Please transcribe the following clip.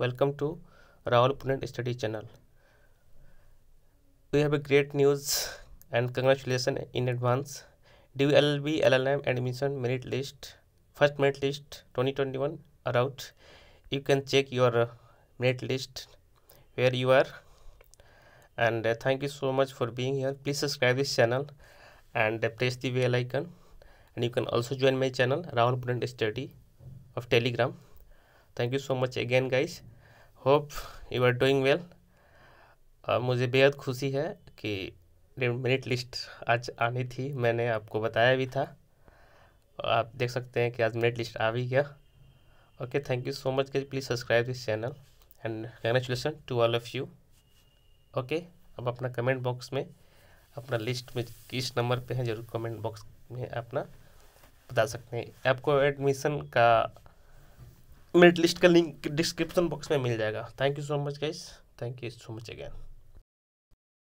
welcome to Rawalpundit Study Channel. We have a great news and congratulations in advance. DlB LLM admission merit list, first merit list 2021 are out. You can check your merit list where you are. And uh, thank you so much for being here. Please subscribe this channel and uh, press the bell icon. And you can also join my channel Rawalpundit Study of Telegram. Thank you so much again guys hope you are doing well और मुझे बेहद खुशी है कि merit list आज आनी थी मैंने आपको बताया भी था आप देख सकते हैं कि आज मेरिट लिस्ट आ भी गया okay thank you so much guys please subscribe this channel and congratulation to all of you okay अब अपना कमेंट बॉक्स में अपना लिस्ट में किस नंबर पे है ज़रूर कमेंट बॉक्स में अपना बता सकते हैं आपको एडमिशन का मेरिट लिस्ट का लिंक डिस्क्रिप्शन बॉक्स में मिल जाएगा thank you so much guys thank you so much again